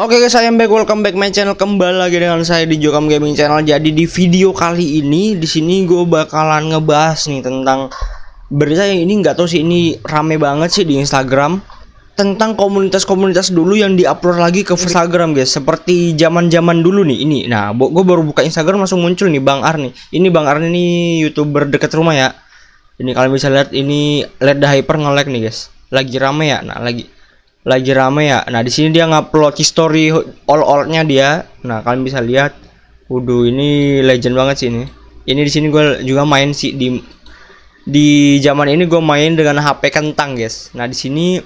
Oke okay, guys, saya back welcome back my channel kembali lagi dengan saya di Jokam Gaming Channel. Jadi di video kali ini di sini gue bakalan ngebahas nih tentang berita yang ini nggak tahu sih ini rame banget sih di Instagram tentang komunitas-komunitas dulu yang diupload lagi ke Instagram guys seperti zaman-zaman dulu nih ini nah gue baru buka Instagram langsung muncul nih Bang Arni ini Bang Arni ini youtuber deket rumah ya ini kalian bisa lihat ini LED Hyper nge-lag nih guys lagi rame ya nah lagi lagi rame ya nah di sini dia ngupload history all nya dia nah kalian bisa lihat Waduh ini legend banget sih ini ini di sini gue juga main sih di di zaman ini gue main dengan HP kentang guys nah di sini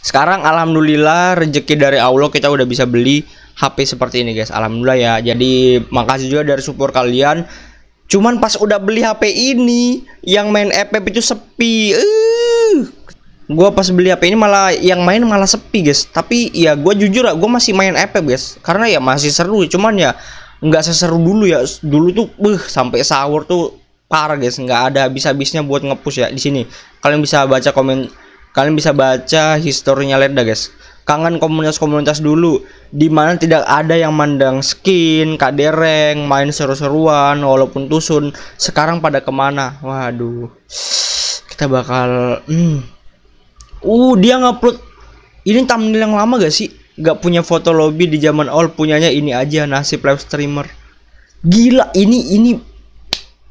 sekarang alhamdulillah rezeki dari Allah kita udah bisa beli HP seperti ini guys alhamdulillah ya jadi makasih juga dari support kalian cuman pas udah beli HP ini yang main FF itu sepi uh gue pas beli HP ini malah yang main malah sepi guys tapi ya gue jujur ah, gua gue masih main HP guys karena ya masih seru cuman ya nggak seseru dulu ya dulu tuh beh sampai sahur tuh parah guys nggak ada habis-habisnya buat ngepush ya di sini kalian bisa baca komen kalian bisa baca historinya Leda guys kangen komunitas-komunitas dulu di mana tidak ada yang mandang skin, kadereng, main seru-seruan walaupun tusun sekarang pada kemana waduh kita bakal hmm, uh dia ngupload ini thumbnail yang lama gak sih gak punya foto lobby di zaman all punyanya ini aja nasib live streamer gila ini ini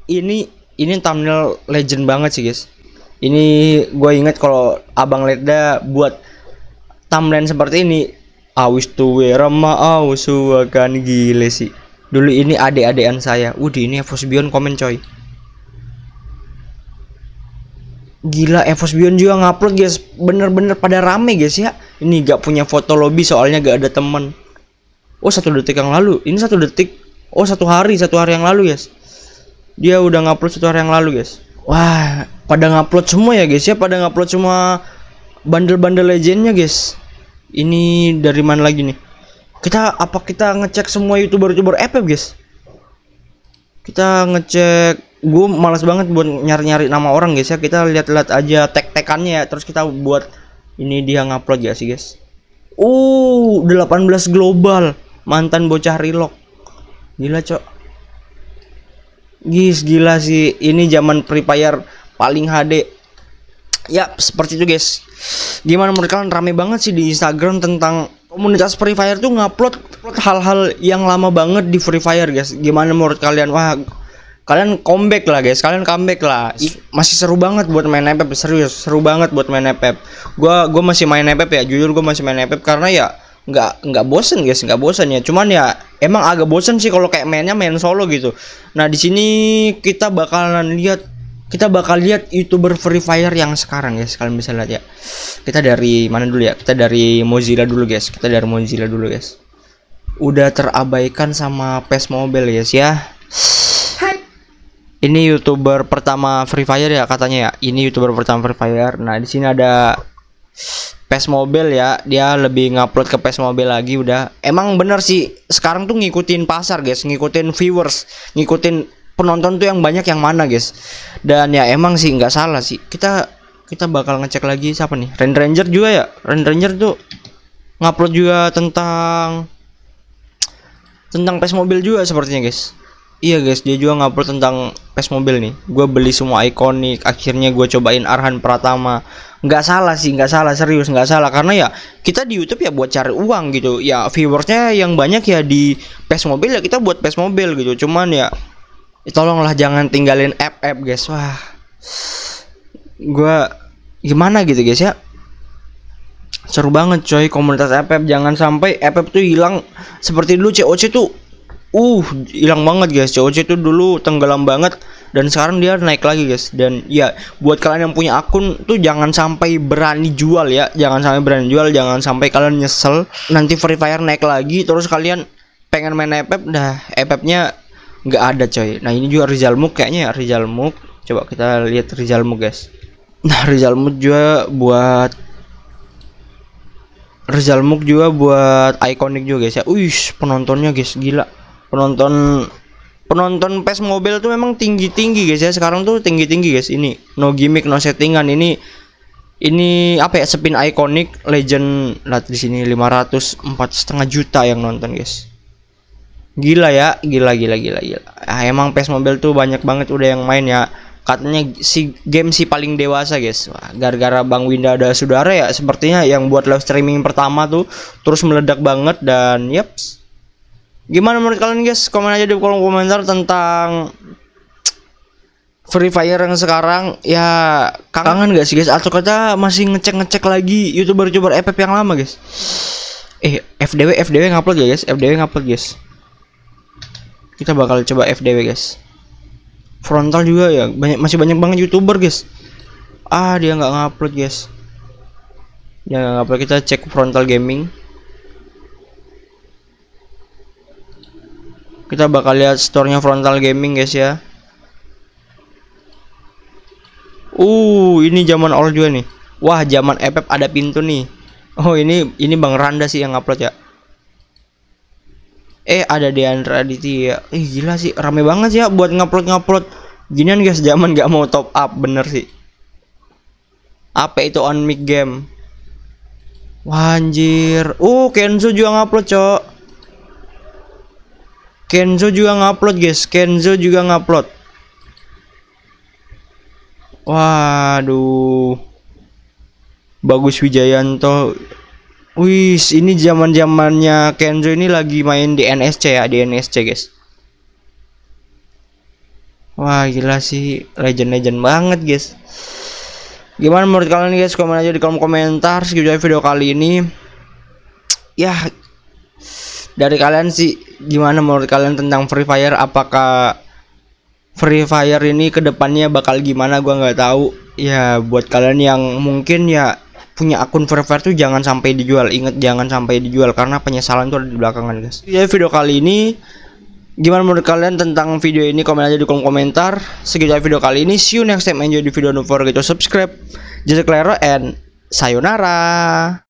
ini ini thumbnail legend banget sih guys ini gue inget kalau abang Leda buat thumbnail seperti ini awis tuwe rema awis gile sih dulu ini adik-adikan saya Udah ini Fosbion komen coy Gila Evos Bion juga ngupload guys Bener-bener pada rame guys ya Ini gak punya foto lobby soalnya gak ada temen Oh satu detik yang lalu Ini satu detik Oh satu hari Satu hari yang lalu guys Dia udah ngupload satu hari yang lalu guys Wah pada ngupload semua ya guys ya Pada ngupload semua Bandel-bandel legendnya guys Ini dari mana lagi nih Kita apa kita ngecek semua youtuber-youtuber FF guys Kita ngecek gue malas banget buat nyari-nyari nama orang guys ya kita lihat-lihat aja tek-tekannya ya terus kita buat ini dia ngupload ya sih guys uh 18 global mantan bocah rilok gila cok guys gila sih ini zaman free fire paling HD ya seperti itu guys gimana menurut kalian rame banget sih di Instagram tentang komunitas Free Fire tuh ngupload hal-hal yang lama banget di Free Fire guys gimana menurut kalian wah kalian comeback lah guys kalian comeback lah I, masih seru banget buat main FF serius seru banget buat main FF gua gua masih main FF ya jujur gua masih main FF karena ya nggak nggak bosen guys nggak bosen ya cuman ya emang agak bosen sih kalau kayak mainnya main solo gitu nah di sini kita bakalan lihat kita bakal lihat youtuber free fire yang sekarang guys kalian bisa lihat ya kita dari mana dulu ya kita dari mozilla dulu guys kita dari mozilla dulu guys udah terabaikan sama pes mobile guys ya ini youtuber pertama Free Fire ya katanya ya. Ini youtuber pertama Free Fire. Nah di sini ada PES mobil ya. Dia lebih ngupload ke PES mobil lagi udah. Emang bener sih sekarang tuh ngikutin pasar guys, ngikutin viewers, ngikutin penonton tuh yang banyak yang mana guys. Dan ya emang sih nggak salah sih. Kita kita bakal ngecek lagi siapa nih? Rain Ranger juga ya. Rain Ranger tuh ngupload juga tentang tentang PES mobil juga sepertinya guys Iya guys, dia juga ngupload tentang pes mobil nih. Gue beli semua ikonik, akhirnya gue cobain Arhan Pratama. Nggak salah sih, nggak salah serius, nggak salah karena ya kita di YouTube ya buat cari uang gitu. Ya viewersnya yang banyak ya di pes mobil ya kita buat pes mobil gitu. Cuman ya tolonglah jangan tinggalin app app guys. Wah, gue gimana gitu guys ya seru banget coy komunitas app-app jangan sampai app-app tuh hilang seperti dulu COC tuh uh hilang banget guys COC itu dulu tenggelam banget dan sekarang dia naik lagi guys dan ya buat kalian yang punya akun tuh jangan sampai berani jual ya jangan sampai berani jual jangan sampai kalian nyesel nanti free fire naik lagi terus kalian pengen main epep dah epepnya nggak ada coy nah ini juga Rizal Muk kayaknya ya Rizal Muk coba kita lihat Rizal Muk guys nah Rizal Muk juga buat Rizal Muk juga buat ikonik juga guys ya. Uish, penontonnya guys gila penonton penonton PES mobil tuh memang tinggi-tinggi guys ya. Sekarang tuh tinggi-tinggi guys ini. No gimmick, no settingan ini ini apa ya spin ikonik legend lihat di sini 504 setengah juta yang nonton guys. Gila ya, gila gila gila gila. Ah, emang PES mobil tuh banyak banget udah yang main ya. Katanya si game si paling dewasa guys. Gara-gara Bang Winda ada saudara ya sepertinya yang buat live streaming pertama tuh terus meledak banget dan yeps Gimana menurut kalian guys? Komen aja di kolom komentar tentang Free Fire yang sekarang ya kangen gak sih guys? Atau kita masih ngecek-ngecek lagi youtuber-youtuber FF yang lama guys? Eh FDW FDW ngupload ya guys? FDW ngupload guys. Kita bakal coba FDW guys. Frontal juga ya banyak masih banyak banget youtuber guys. Ah dia nggak ngupload guys. Ya nggak apa kita cek frontal gaming. kita bakal lihat store-nya frontal gaming guys ya uh ini zaman all juga nih wah zaman epep ada pintu nih oh ini ini bang Randa sih yang upload ya eh ada Deandra Aditya ih gila sih rame banget sih ya buat ngupload ngupload ginian guys zaman gak mau top up bener sih apa itu on mic game Wah, anjir uh Kenzo juga ngupload cok Kenzo juga ngupload guys Kenzo juga ngupload waduh bagus Wijayanto wis ini zaman zamannya Kenzo ini lagi main di NSC ya di NSC guys wah gila sih legend legend banget guys gimana menurut kalian guys komen aja di kolom komentar segitu video kali ini ya dari kalian sih gimana menurut kalian tentang Free Fire apakah Free Fire ini kedepannya bakal gimana gua nggak tahu ya buat kalian yang mungkin ya punya akun Free Fire tuh jangan sampai dijual inget jangan sampai dijual karena penyesalan tuh ada di belakangan guys ya video kali ini gimana menurut kalian tentang video ini komen aja di kolom komentar segitu video kali ini see you next time enjoy di video don't forget to subscribe jadi Clara and sayonara